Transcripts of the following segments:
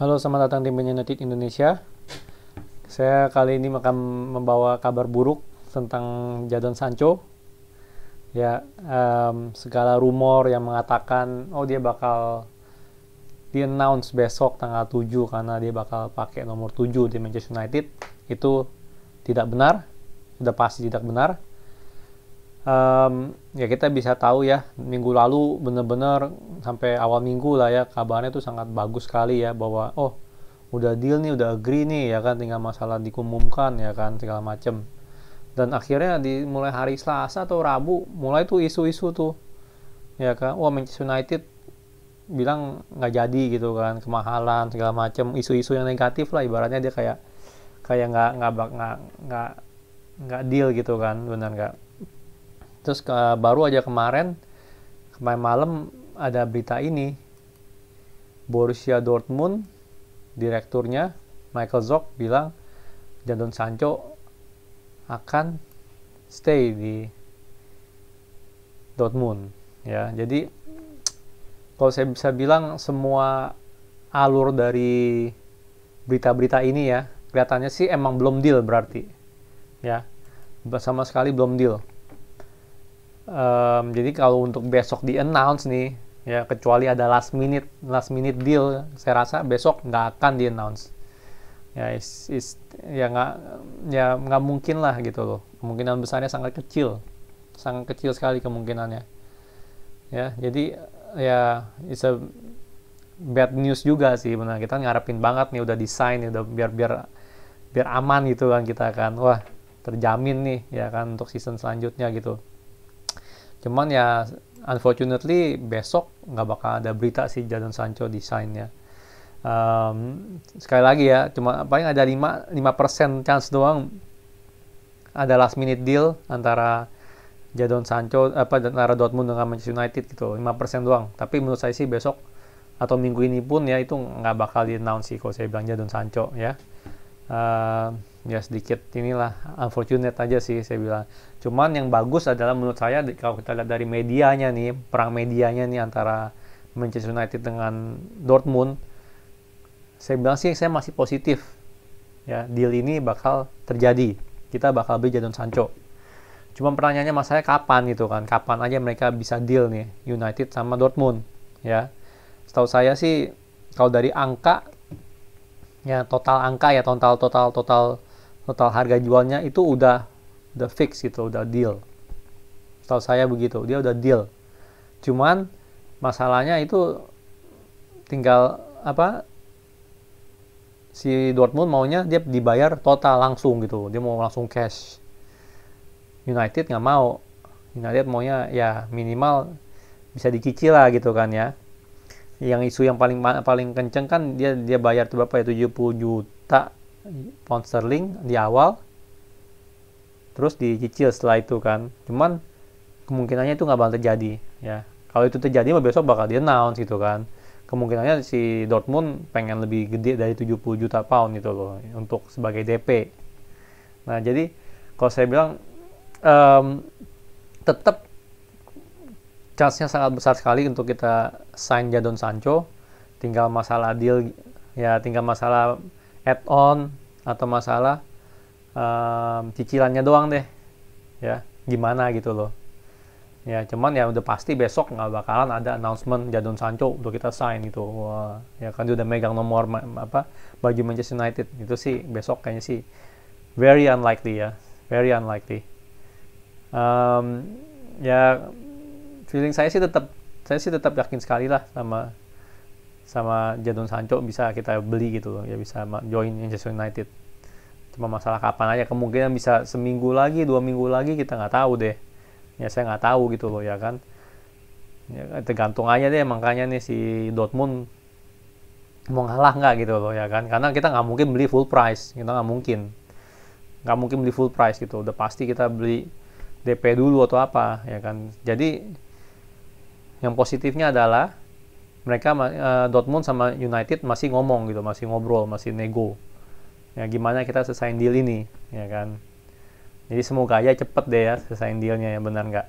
Halo, selamat datang di Man United Indonesia. Saya kali ini akan membawa kabar buruk tentang Jadon Sancho. Ya, um, segala rumor yang mengatakan, oh dia bakal di-announce besok tanggal 7 karena dia bakal pakai nomor 7 di Manchester United, itu tidak benar, sudah pasti tidak benar um, ya kita bisa tahu ya minggu lalu benar-benar sampai awal minggu lah ya kabarnya itu sangat bagus sekali ya bahwa oh udah deal nih udah agree nih ya kan tinggal masalah dikumumkan ya kan segala macem dan akhirnya di mulai hari Selasa atau Rabu mulai tuh isu-isu tuh ya kan wah Manchester United bilang nggak jadi gitu kan kemahalan segala macem isu-isu yang negatif lah ibaratnya dia kayak kayak nggak nggak nggak nggak deal gitu kan benar nggak terus ke, baru aja kemarin kemarin malam ada berita ini Borussia Dortmund direkturnya Michael zorc bilang Jadon Sancho akan stay di Dortmund ya jadi kalau saya bisa bilang semua alur dari berita-berita ini ya kelihatannya sih emang belum deal berarti ya sama sekali belum deal Um, jadi kalau untuk besok di announce nih, ya kecuali ada last minute last minute deal, saya rasa besok nggak akan di announce. Ya, is, is, ya nggak ya nggak mungkin lah gitu loh. Kemungkinan besarnya sangat kecil, sangat kecil sekali kemungkinannya. Ya, jadi ya is a bad news juga sih benar kita ngarepin banget nih udah desain udah biar biar biar aman gitu kan kita kan wah terjamin nih ya kan untuk season selanjutnya gitu Cuman ya unfortunately besok nggak bakal ada berita sih Jadon Sancho desainnya. Um, sekali lagi ya, cuma paling ada 5, 5% chance doang ada last minute deal antara Jadon Sancho apa antara Dortmund dengan Manchester United gitu 5% doang tapi menurut saya sih besok atau minggu ini pun ya itu nggak bakal di announce sih kalau saya bilang Jadon Sancho ya ya sedikit inilah unfortunate aja sih saya bilang. Cuman yang bagus adalah menurut saya kalau kita lihat dari medianya nih, perang medianya nih antara Manchester United dengan Dortmund, saya bilang sih saya masih positif. Ya, deal ini bakal terjadi. Kita bakal beli Jadon Sancho. Cuma pertanyaannya mas saya kapan gitu kan? Kapan aja mereka bisa deal nih United sama Dortmund? Ya, setahu saya sih kalau dari angka ya total angka ya total total total total harga jualnya itu udah the fix gitu udah deal tahu saya begitu dia udah deal cuman masalahnya itu tinggal apa si Dortmund maunya dia dibayar total langsung gitu dia mau langsung cash United nggak mau United maunya ya minimal bisa dicicil lah gitu kan ya yang isu yang paling paling kenceng kan dia dia bayar tuh berapa ya 70 juta pound link di awal terus dicicil setelah itu kan cuman kemungkinannya itu nggak bakal terjadi ya kalau itu terjadi mah besok bakal di announce gitu kan kemungkinannya si Dortmund pengen lebih gede dari 70 juta pound gitu loh untuk sebagai DP nah jadi kalau saya bilang um, tetap chance-nya sangat besar sekali untuk kita sign Jadon Sancho tinggal masalah deal ya tinggal masalah add-on atau masalah um, cicilannya doang deh ya gimana gitu loh ya cuman ya udah pasti besok nggak bakalan ada announcement Jadon Sancho untuk kita sign gitu wah ya kan dia udah megang nomor apa baju Manchester United itu sih besok kayaknya sih very unlikely ya very unlikely um, ya feeling saya sih tetap saya sih tetap yakin sekali lah sama sama Jadon Sancho bisa kita beli gitu loh ya bisa join Manchester United cuma masalah kapan aja kemungkinan bisa seminggu lagi dua minggu lagi kita nggak tahu deh ya saya nggak tahu gitu loh ya kan ya, tergantung aja deh makanya nih si Dortmund mau ngalah nggak gitu loh ya kan karena kita nggak mungkin beli full price kita nggak mungkin nggak mungkin beli full price gitu udah pasti kita beli DP dulu atau apa ya kan jadi yang positifnya adalah mereka uh, Dortmund sama United masih ngomong gitu, masih ngobrol, masih nego. Ya gimana kita selesaiin deal ini, ya kan? Jadi semoga aja cepet deh ya selesaiin dealnya ya benar nggak?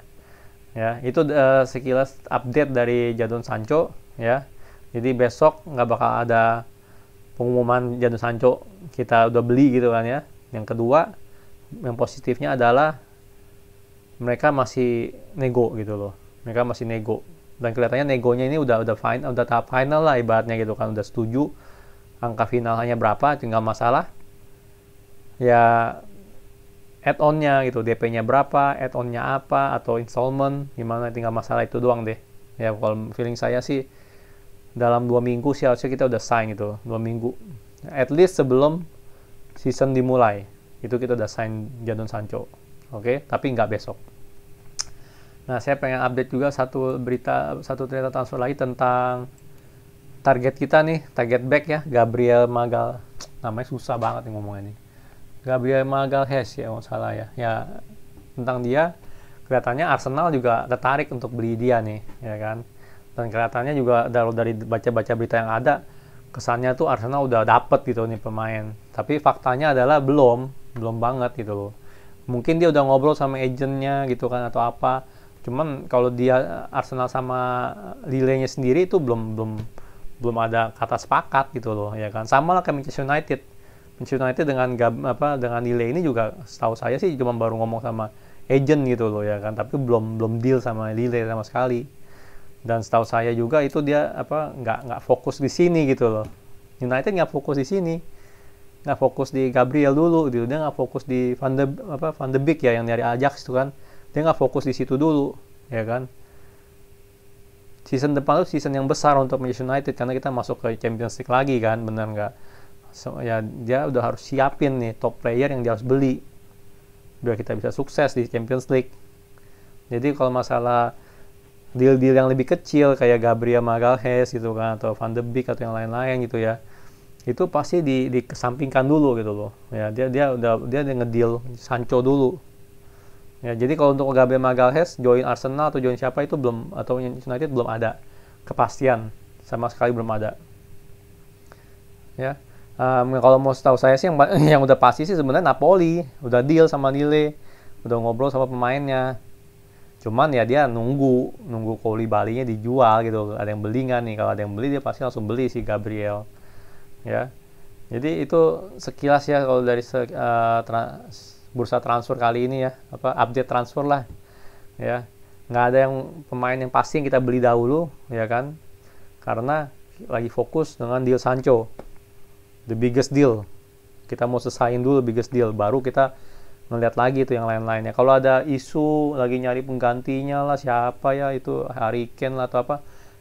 Ya itu uh, sekilas update dari Jadon Sancho ya. Jadi besok nggak bakal ada pengumuman Jadon Sancho kita udah beli gitu kan ya. Yang kedua yang positifnya adalah mereka masih nego gitu loh. Mereka masih nego dan kelihatannya negonya ini udah udah final udah tahap final lah ibaratnya gitu kan udah setuju angka final hanya berapa tinggal masalah ya add onnya gitu DP-nya berapa add onnya apa atau installment gimana tinggal masalah itu doang deh ya kalau feeling saya sih dalam dua minggu sih harusnya kita udah sign gitu dua minggu at least sebelum season dimulai itu kita udah sign Jadon Sancho oke okay? tapi nggak besok Nah, saya pengen update juga satu berita, satu cerita transfer lagi tentang target kita nih, target back ya, Gabriel Magal. Namanya susah banget nih ngomongnya nih. Gabriel Magal Hes ya, nggak salah ya. Ya, tentang dia, kelihatannya Arsenal juga tertarik untuk beli dia nih, ya kan. Dan kelihatannya juga dari baca-baca berita yang ada, kesannya tuh Arsenal udah dapet gitu nih pemain. Tapi faktanya adalah belum, belum banget gitu loh. Mungkin dia udah ngobrol sama agentnya gitu kan, atau apa Cuman kalau dia eh, Arsenal sama Lille-nya sendiri itu belum belum belum ada kata sepakat gitu loh ya kan. Sama lah kayak Manchester United. Manchester United dengan gab, apa dengan Lille ini juga setahu saya sih cuma baru ngomong sama agent gitu loh ya kan, tapi belum belum deal sama Lille sama sekali. Dan setahu saya juga itu dia apa nggak nggak fokus di sini gitu loh. United nggak fokus di sini nggak fokus di Gabriel dulu gitu dia nggak fokus di Van de apa Van de Beek ya yang dari Ajax itu kan dia nggak fokus di situ dulu ya kan season depan itu season yang besar untuk Manchester United karena kita masuk ke Champions League lagi kan benar nggak so, ya dia udah harus siapin nih top player yang dia harus beli biar kita bisa sukses di Champions League jadi kalau masalah deal-deal yang lebih kecil kayak Gabriel Magalhaes gitu kan atau Van de Beek atau yang lain-lain gitu ya itu pasti di dikesampingkan dulu gitu loh ya dia dia udah dia, dia ngedeal Sancho dulu Ya, jadi kalau untuk Gabriel Magalhaes join Arsenal atau join siapa itu belum atau United belum ada kepastian sama sekali belum ada. Ya. Um, kalau mau tahu saya sih yang yang udah pasti sih sebenarnya Napoli udah deal sama Lille, udah ngobrol sama pemainnya. Cuman ya dia nunggu nunggu koli balinya dijual gitu. Ada yang beli nggak nih? Kalau ada yang beli dia pasti langsung beli si Gabriel. Ya. Jadi itu sekilas ya kalau dari se, uh, eh, trans, bursa transfer kali ini ya apa update transfer lah ya nggak ada yang pemain yang pasti yang kita beli dahulu ya kan karena lagi fokus dengan deal Sancho the biggest deal kita mau selesaiin dulu biggest deal baru kita ngeliat lagi itu yang lain-lainnya kalau ada isu lagi nyari penggantinya lah siapa ya itu Hurricane lah atau apa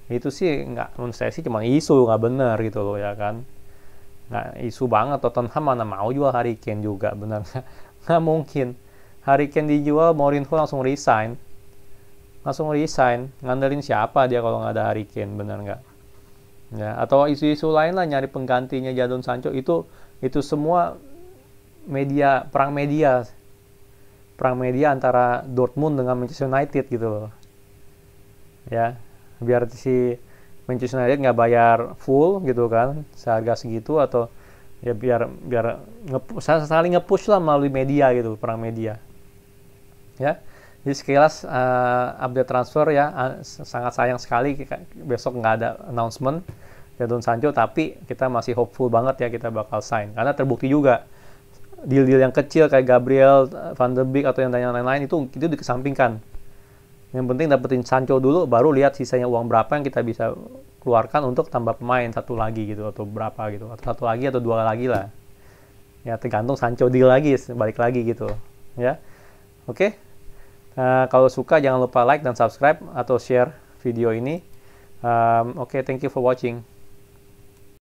itu sih nggak menurut saya sih cuma isu nggak benar gitu loh ya kan nah isu banget Tottenham mana mau juga jual Ken juga bener nggak mungkin Harry Kane dijual Mourinho langsung resign langsung resign ngandelin siapa dia kalau nggak ada Harry Kane bener nggak ya atau isu-isu lain lah nyari penggantinya Jadon Sancho itu itu semua media perang media perang media antara Dortmund dengan Manchester United gitu loh ya biar si Manchester United nggak bayar full gitu kan seharga segitu atau ya biar biar nge saling ngepush lah melalui media gitu perang media ya jadi sekilas uh, update transfer ya uh, sangat sayang sekali besok nggak ada announcement Jadon Sancho tapi kita masih hopeful banget ya kita bakal sign karena terbukti juga deal-deal yang kecil kayak Gabriel eh, Van der Beek atau yang lain-lain itu itu dikesampingkan yang penting dapetin Sancho dulu baru lihat sisanya uang berapa yang kita bisa keluarkan untuk tambah pemain satu lagi gitu atau berapa gitu atau satu lagi atau dua lagi lah ya tergantung Sancho deal lagi balik lagi gitu ya oke okay? uh, eh, kalau suka jangan lupa like dan subscribe atau share video ini um, oke okay, thank you for watching